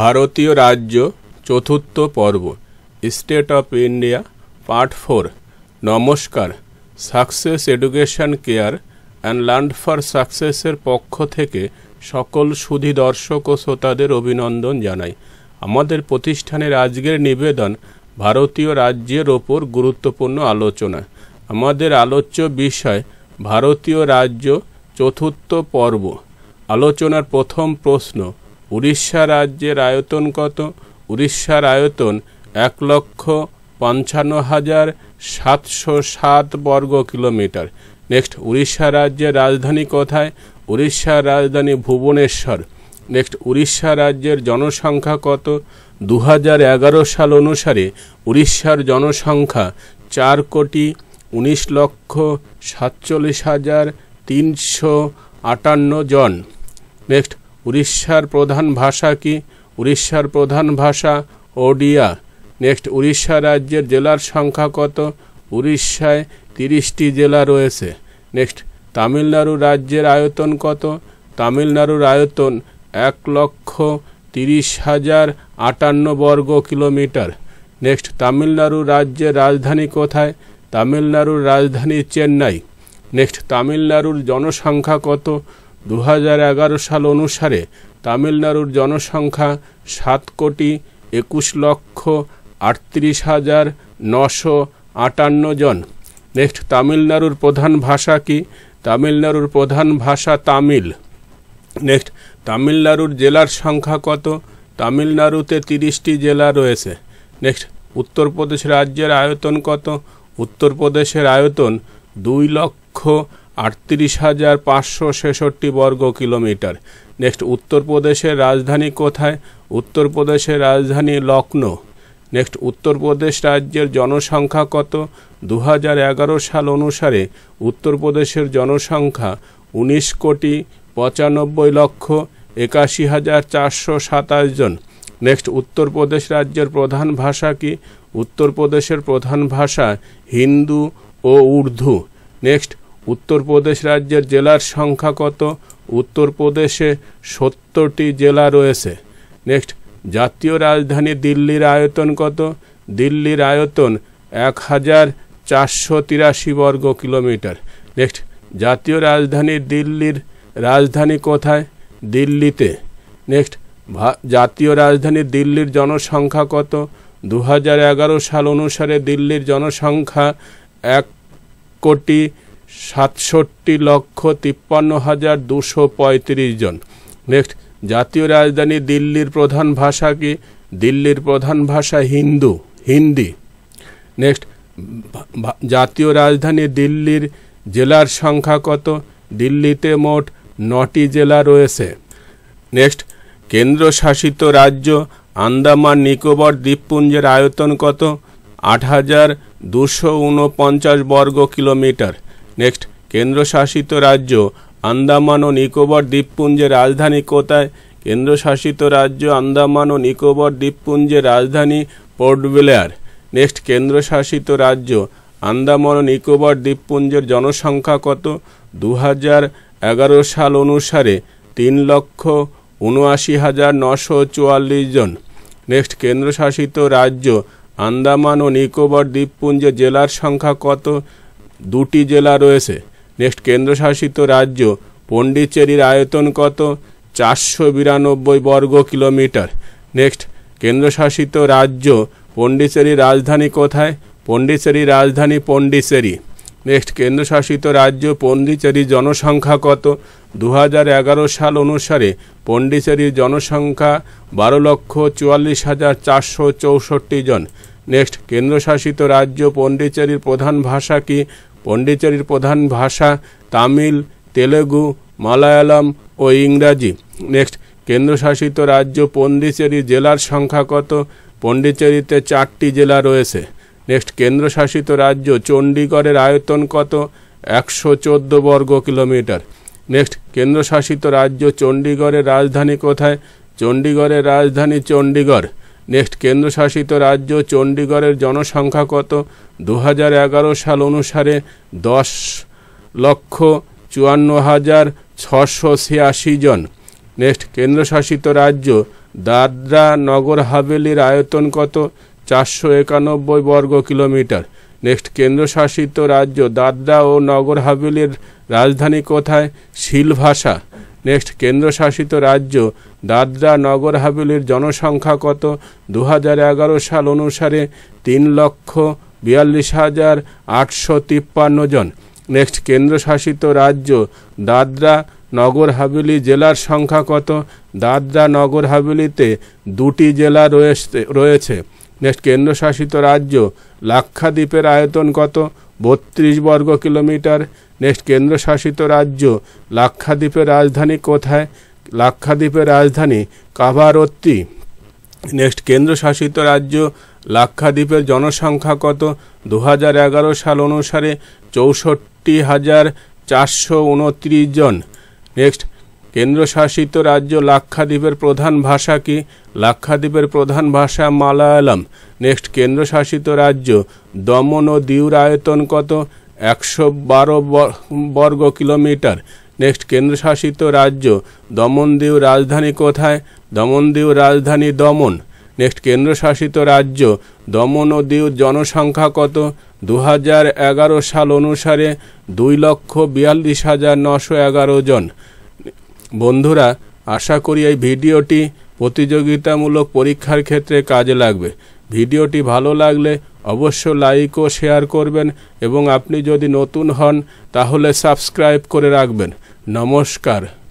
ভারতীয় রাজ্য চতুর্থ পর্ব state of India part four নমস্কার success education care and land for সাকসেসের পক্ষ থেকে সকল সুধি দর্শক ও শ্রোতাদের অভিনন্দন জানাই আমাদের প্রতিষ্ঠানের আজকের নিবেদন ভারতীয় রাজ্যের ওপর গুরুত্বপূর্ণ আলোচনা আমাদের আলোচ্য বিষয় ভারতীয় রাজ্য চতুর্থ পর্ব আলোচনার প্রথম প্রশ্ন উড়িষ্যা রাজ্যের আয়তন কত উড়িষ্যার আয়তন এক লক্ষ পঞ্চান্ন হাজার সাতশো সাত বর্গ কিলোমিটার নেক্সট উড়িষ্যা রাজ্যের রাজধানী কোথায় উড়িষ্যার রাজধানী ভুবনেশ্বর নেক্সট উড়িষ্যা রাজ্যের জনসংখ্যা কত দু সাল অনুসারে উড়িষ্যার জনসংখ্যা চার কোটি উনিশ লক্ষ সাতচল্লিশ হাজার তিনশো আটান্ন জন নেক্সট উড়িষ্যার প্রধান ভাষা কি উড়িষ্যার প্রধান ভাষা ওডিয়া নেক্সট উড়িষ্যা রাজ্যের জেলার সংখ্যা কত উড়িষ্যায় তিরিশটি জেলা রয়েছে নেক্সট তামিলনাড়ু রাজ্যের আয়তন কত তামিলনাড়ুর আয়তন এক লক্ষ তিরিশ হাজার আটান্ন বর্গ কিলোমিটার নেক্সট তামিলনাড়ু রাজ্যের রাজধানী কোথায় তামিলনাড়ুর রাজধানী চেন্নাই নেক্সট তামিলনাড়ুর জনসংখ্যা কত দু সাল অনুসারে তামিলনাড়ুর জনসংখ্যা সাত কোটি একুশ লক্ষ আটত্রিশ হাজার নশো আটান্ন জন নেক্সট তামিলনাড়ুর প্রধান ভাষা কি তামিলনাড়ুর প্রধান ভাষা তামিল নেক্সট তামিলনাড়ুর জেলার সংখ্যা কত তামিলনাড়ুতে তিরিশটি জেলা রয়েছে নেক্সট উত্তরপ্রদেশ রাজ্যের আয়তন কত উত্তরপ্রদেশের আয়তন দুই লক্ষ আটত্রিশ হাজার পাঁচশো ছেষট্টি বর্গ কিলোমিটার নেক্সট উত্তরপ্রদেশের রাজধানী কোথায় উত্তরপ্রদেশের রাজধানী লখনৌ নেক্সট উত্তরপ্রদেশ রাজ্যের জনসংখ্যা কত দু সাল অনুসারে উত্তরপ্রদেশের জনসংখ্যা উনিশ কোটি পঁচানব্বই লক্ষ একাশি হাজার চারশো সাতাশ জন নেক্সট উত্তরপ্রদেশ রাজ্যের প্রধান ভাষা কি উত্তরপ্রদেশের প্রধান ভাষা হিন্দু ও উর্দু নেক্সট উত্তরপ্রদেশ রাজ্যের জেলার সংখ্যা কত উত্তরপ্রদেশে সত্তরটি জেলা রয়েছে নেক্সট জাতীয় রাজধানী দিল্লির আয়তন কত দিল্লির আয়তন এক হাজার চারশো তিরাশি বর্গ কিলোমিটার নেক্সট জাতীয় রাজধানী দিল্লির রাজধানী কোথায় দিল্লিতে নেক্সট জাতীয় রাজধানী দিল্লির জনসংখ্যা কত দু সাল অনুসারে দিল্লির জনসংখ্যা এক কোটি সাতষট্টি লক্ষ তিপ্পান্ন হাজার দুশো পঁয়ত্রিশ জন নেক্সট জাতীয় রাজধানী দিল্লির প্রধান ভাষা কি দিল্লির প্রধান ভাষা হিন্দু হিন্দি নেক্সট জাতীয় রাজধানী দিল্লির জেলার সংখ্যা কত দিল্লিতে মোট নটি জেলা রয়েছে নেক্সট কেন্দ্রশাসিত রাজ্য আন্দামান নিকোবর দ্বীপপুঞ্জের আয়তন কত আট হাজার দুশো ঊনপঞ্চাশ বর্গ কিলোমিটার নেক্সট কেন্দ্রশাসিত রাজ্য আন্দামান ও নিকোবর দ্বীপপুঞ্জের রাজধানী কোথায় কেন্দ্রশাসিত রাজ্য আন্দামান ও নিকোবর দ্বীপপুঞ্জের রাজধানী পোর্ট ব্লেয়ার নেক্সট কেন্দ্রশাসিত রাজ্য আন্দামান ও নিকোবর দ্বীপপুঞ্জের জনসংখ্যা কত দু সাল অনুসারে তিন লক্ষ উনআশি হাজার নশো চুয়াল্লিশ জন নেক্সট কেন্দ্রশাসিত রাজ্য আন্দামান ও নিকোবর দ্বীপপুঞ্জের জেলার সংখ্যা কত দুটি জেলা রয়েছে নেক্সট কেন্দ্রশাসিত রাজ্য পণ্ডিচেরির আয়তন কত চারশো বিরানব্বই বর্গ কিলোমিটার নেক্সট কেন্দ্রশাসিত রাজ্য পণ্ডিচেরির রাজধানী কোথায় পণ্ডিচেরির রাজধানী পণ্ডিচেরি নেক্সট কেন্দ্রশাসিত রাজ্য পণ্ডিচেরির জনসংখ্যা কত দু সাল অনুসারে পণ্ডিচেরির জনসংখ্যা বারো লক্ষ চুয়াল্লিশ হাজার চারশো চৌষট্টি জন নেক্সট কেন্দ্রশাসিত রাজ্য পন্ডিচেরির প্রধান ভাষা কি পন্ডিচেরির প্রধান ভাষা তামিল তেলেগু মালায়ালাম ও ইংরাজি নেক্সট কেন্দ্রশাসিত রাজ্য পন্ডিচেরি জেলার সংখ্যা কত পন্ডিচেরিতে চারটি জেলা রয়েছে নেক্সট কেন্দ্রশাসিত রাজ্য চণ্ডীগড়ের আয়তন কত একশো বর্গ কিলোমিটার নেক্সট কেন্দ্রশাসিত রাজ্য চণ্ডীগড়ের রাজধানী কোথায় চণ্ডীগড়ের রাজধানী চণ্ডীগড় নেক্সট কেন্দ্রশাসিত রাজ্য চণ্ডীগড়ের জনসংখ্যা কত দু সাল অনুসারে দশ লক্ষ চুয়ান্ন হাজার ছশো ছিয়াশি জন নেক্সট কেন্দ্রশাসিত রাজ্য দাদরা নগর হাভেলির আয়তন কত চারশো একানব্বই বর্গ কিলোমিটার নেক্সট কেন্দ্রশাসিত রাজ্য দাদরা ও নগর হাভেলির রাজধানী কোথায় শিলভাষা নেক্সট কেন্দ্রশাসিত রাজ্য দাদরা নগর হাবেলির জনসংখ্যা কত দু সাল অনুসারে তিন লক্ষ বিয়াল্লিশ হাজার আটশো তিপ্পান্ন জন নেক্সট কেন্দ্রশাসিত রাজ্য দাদরা নগর হাবিলি জেলার সংখ্যা কত দাদরা নগর হাবিলিতে দুটি জেলা রয়েছে নেক্সট কেন্দ্রশাসিত রাজ্য লাক্ষাদ্বীপের আয়তন কত বত্রিশ বর্গ কিলোমিটার নেক্সট কেন্দ্রশাসিত রাজ্য লাক্ষাদ্বীপের রাজধানী কোথায় লাক্ষাদ্বীপের রাজধানী কাভারত্তি নেক্সট কেন্দ্রশাসিত রাজ্য লাক্ষাদ্বীপের জনসংখ্যা কত দু সাল অনুসারে চৌষট্টি হাজার চারশো উনত্রিশ জন নেক্সট কেন্দ্রশাসিত রাজ্য লাক্ষাদ্বীপের প্রধান ভাষা কি লাক্ষাদ্বীপের প্রধান ভাষা মালায়ালাম নেক্সট কেন্দ্রশাসিত রাজ্য দমন ও দিউর আয়তন কত একশো বারো বর্গ কিলোমিটার নেক্সট কেন্দ্রশাসিত রাজ্য দমন দিউ রাজধানী কোথায় দমন দিউ রাজধানী দমন নেক্সট কেন্দ্রশাসিত রাজ্য দমন ও দিউ জনসংখ্যা কত দু সাল অনুসারে দুই লক্ষ বিয়াল্লিশ হাজার নশো এগারো জন বন্ধুরা আশা করি এই ভিডিওটি প্রতিযোগিতামূলক পরীক্ষার ক্ষেত্রে কাজে লাগবে ভিডিওটি ভালো লাগলে অবশ্য লাইক ও শেয়ার করবেন এবং আপনি যদি নতুন হন তাহলে সাবস্ক্রাইব করে রাখবেন নমস্কার